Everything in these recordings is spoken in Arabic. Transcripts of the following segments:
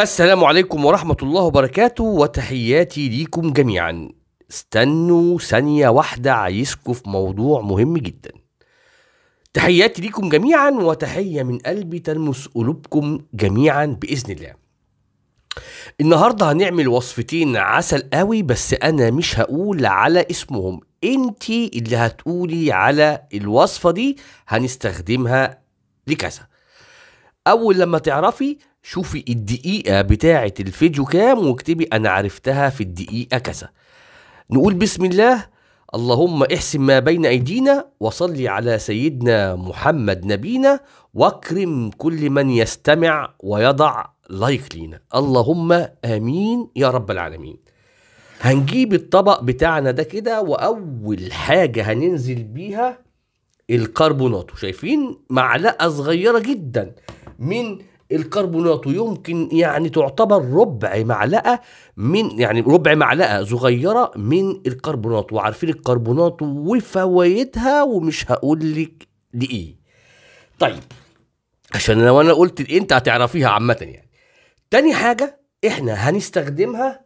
السلام عليكم ورحمة الله وبركاته وتحياتي ليكم جميعا استنوا ثانية واحدة عايزكم في موضوع مهم جدا تحياتي ليكم جميعا وتحية من قلبي تلمس قلوبكم جميعا بإذن الله النهاردة هنعمل وصفتين عسل قوي بس أنا مش هقول على اسمهم أنت اللي هتقولي على الوصفة دي هنستخدمها لكذا أول لما تعرفي شوفي الدقيقة بتاعة الفيديو كام واكتبي أنا عرفتها في الدقيقة كذا نقول بسم الله اللهم احسن ما بين أيدينا وصلي على سيدنا محمد نبينا واكرم كل من يستمع ويضع لايك لينا اللهم آمين يا رب العالمين هنجيب الطبق بتاعنا ده كده وأول حاجة هننزل بيها الكربوناتو شايفين معلقة صغيرة جدا من الكربونات يمكن يعني تعتبر ربع معلقه من يعني ربع معلقه صغيره من الكربونات وعارفين الكربونات وفوائدها ومش هقول لك لايه طيب عشان لو انا قلت انت هتعرفيها عامه يعني تاني حاجه احنا هنستخدمها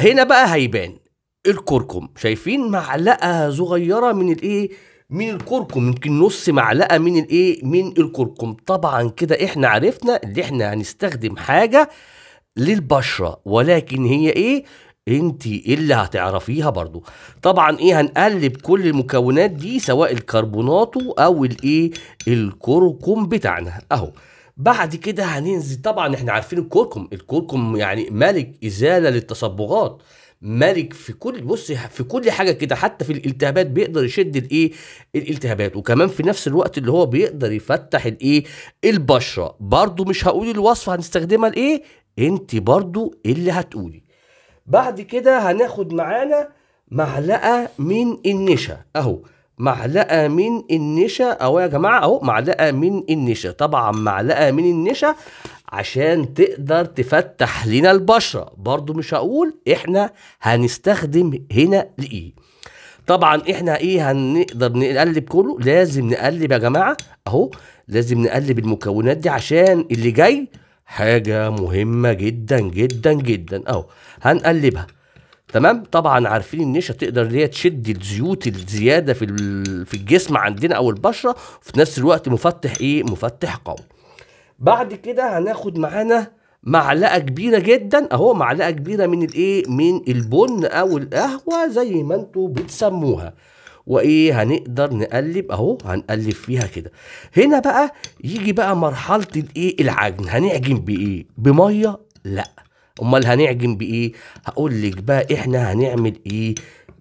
هنا بقى هيبان الكركم شايفين معلقه صغيره من الايه من الكركم يمكن نص معلقه من الايه من الكركم طبعا كده احنا عرفنا ان احنا هنستخدم حاجه للبشره ولكن هي ايه انت اللي هتعرفيها برضو طبعا ايه هنقلب كل المكونات دي سواء الكربوناتو او الايه الكركم بتاعنا اهو بعد كده هننزل طبعا احنا عارفين الكركم الكركم يعني ملك ازاله للتصبغات ملك في كل بص في كل حاجه كده حتى في الالتهابات بيقدر يشد الايه الالتهابات وكمان في نفس الوقت اللي هو بيقدر يفتح الايه البشره برضو مش هقول الوصفه هنستخدمها لايه انت برضو اللي هتقولي بعد كده هناخد معانا معلقه من النشا اهو معلقه من النشا اهو يا جماعه اهو معلقه من النشا طبعا معلقه من النشا عشان تقدر تفتح لنا البشرة برضو مش هقول احنا هنستخدم هنا لإيه طبعا احنا ايه هنقدر نقلب كله لازم نقلب يا جماعة اهو لازم نقلب المكونات دي عشان اللي جاي حاجة مهمة جدا جدا جدا اهو هنقلبها تمام طبعا عارفين النشا تقدر ان هي تشد الزيوت الزياده في في الجسم عندنا او البشره وفي نفس الوقت مفتح ايه مفتح قوي بعد كده هناخد معانا معلقه كبيره جدا اهو معلقه كبيره من الايه من البن او القهوه زي ما انتوا بتسموها وايه هنقدر نقلب اهو هنقلب فيها كده هنا بقى يجي بقى مرحله الايه العجن هنعجن بايه بميه لا امال هنعجن بايه هقول لك بقى احنا هنعمل ايه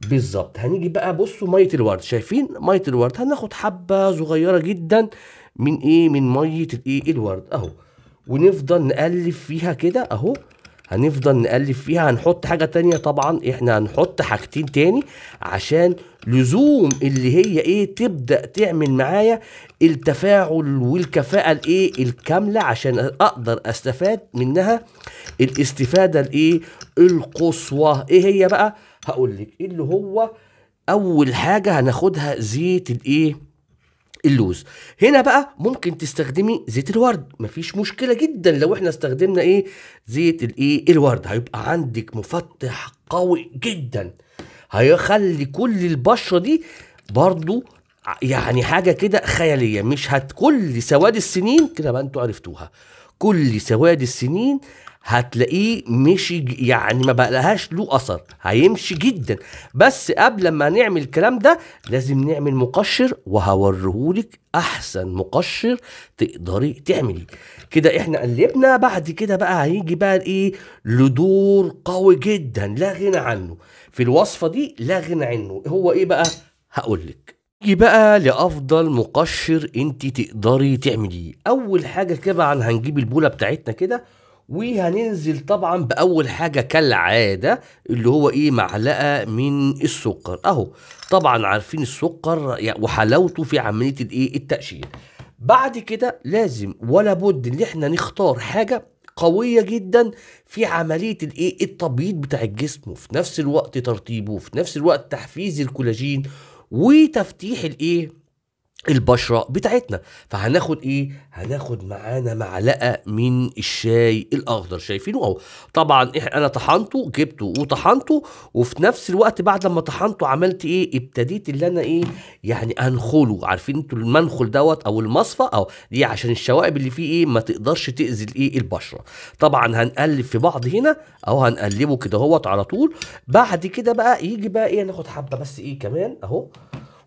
بالظبط هنيجي بقى بصوا ميه الورد شايفين ميه الورد هناخد حبه صغيره جدا من ايه من ميه الايه الورد اهو ونفضل نقلب فيها كده اهو هنفضل نقلب فيها هنحط حاجة تانية طبعا احنا هنحط حاجتين تاني عشان لزوم اللي هي ايه تبدأ تعمل معايا التفاعل والكفاءة الايه الكاملة عشان اقدر استفاد منها الاستفادة الايه القصوى ايه هي بقى هقول لك اللي هو اول حاجة هناخدها زيت الايه اللوز هنا بقى ممكن تستخدمي زيت الورد مفيش مشكله جدا لو احنا استخدمنا ايه زيت الايه الورد هيبقى عندك مفتح قوي جدا هيخلي كل البشره دي برضو يعني حاجه كده خياليه مش هت كل سواد السنين كده بقى انتوا عرفتوها كل سواد السنين هتلاقيه مشي يعني ما بقلهاش له اثر هيمشي جدا بس قبل ما نعمل الكلام ده لازم نعمل مقشر وهوريهولك احسن مقشر تقدري تعملي كده احنا قلبنا بعد كده بقى هيجي بقى ايه لدور قوي جدا لا غنى عنه في الوصفه دي لا غنى عنه هو ايه بقى هقولك يجي بقى لافضل مقشر انت تقدري تعمليه اول حاجه طبعا هنجيب البوله بتاعتنا كده وهننزل طبعا باول حاجه كالعاده اللي هو ايه معلقه من السكر اهو طبعا عارفين السكر وحلاوته في عمليه الايه التقشير بعد كده لازم ولا بد ان احنا نختار حاجه قوية جدا في عملية الايه التبييض بتاع الجسم وفي نفس الوقت ترطيبه وفي نفس الوقت تحفيز الكولاجين وتفتيح الايه البشرة بتاعتنا فهناخد ايه هناخد معانا معلقة من الشاي الاخضر شايفينه اهو طبعا انا طحنته جبته وطحنته وفي نفس الوقت بعد لما طحنته عملت ايه ابتديت اللي انا ايه يعني انخله عارفين انتوا المنخل دوت او المصفى اهو دي عشان الشوائب اللي فيه ايه ما تقدرش تاذي الايه البشرة طبعا هنقلب في بعض هنا اهو هنقلبه كده اهوت على طول بعد كده بقى يجي بقى ايه ناخد حبة بس ايه كمان اهو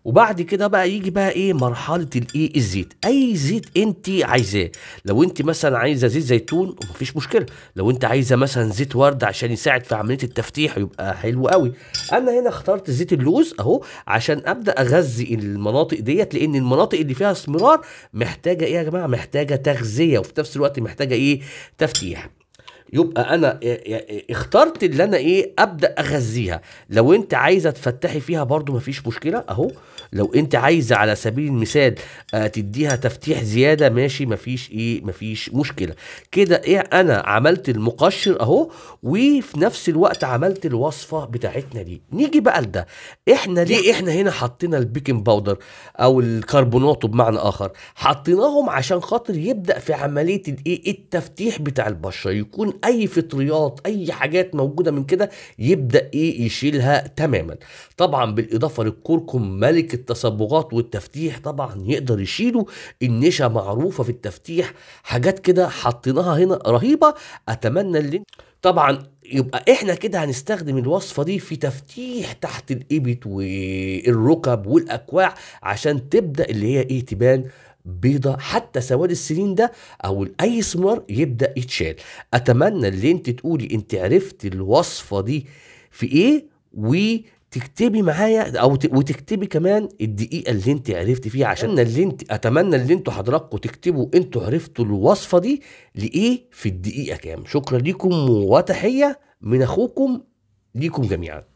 وبعد كده بقى يجي بقى ايه مرحله الايه الزيت اي زيت انت عايزاه لو انت مثلا عايزه زيت زيتون مفيش مشكله لو انت عايزه مثلا زيت ورد عشان يساعد في عمليه التفتيح يبقى حلو قوي انا هنا اخترت زيت اللوز اهو عشان ابدا اغذي المناطق ديت لان المناطق اللي فيها استمرار محتاجه ايه يا جماعه محتاجه تغذيه وفي نفس الوقت محتاجه ايه تفتيح يبقى انا اخترت اللي انا ايه ابدا اغذيها لو انت عايزه تفتحي فيها برضو مفيش مشكله اهو لو انت عايزه على سبيل المثال آه، تديها تفتيح زياده ماشي مفيش ايه مفيش مشكله كده ايه انا عملت المقشر اهو وفي نفس الوقت عملت الوصفه بتاعتنا دي نيجي بقى لده احنا ليه نعم. احنا هنا حطينا البيكنج باودر او الكربوناتو بمعنى اخر حطيناهم عشان خاطر يبدا في عمليه الايه التفتيح بتاع البشره يكون اي فطريات اي حاجات موجوده من كده يبدا ايه يشيلها تماما طبعا بالاضافه للكركم ملك التصبغات والتفتيح طبعا يقدر يشيله النشا معروفه في التفتيح حاجات كده حطيناها هنا رهيبه اتمنى اللي طبعا يبقى احنا كده هنستخدم الوصفه دي في تفتيح تحت الابط والركب والاكواع عشان تبدا اللي هي ايه تبان بيضة حتى سواد السنين ده أو أي سمار يبدأ يتشال أتمنى اللي أنت تقولي أنت عرفت الوصفة دي في إيه وتكتبي معايا او وتكتبي كمان الدقيقه اللي انت عرفتي فيها عشان اللي انت اتمنى اللي انتوا حضراتكم تكتبوا انتوا عرفتوا الوصفه دي لايه في الدقيقه كام شكرا ليكم وتحيه من اخوكم ليكم جميعا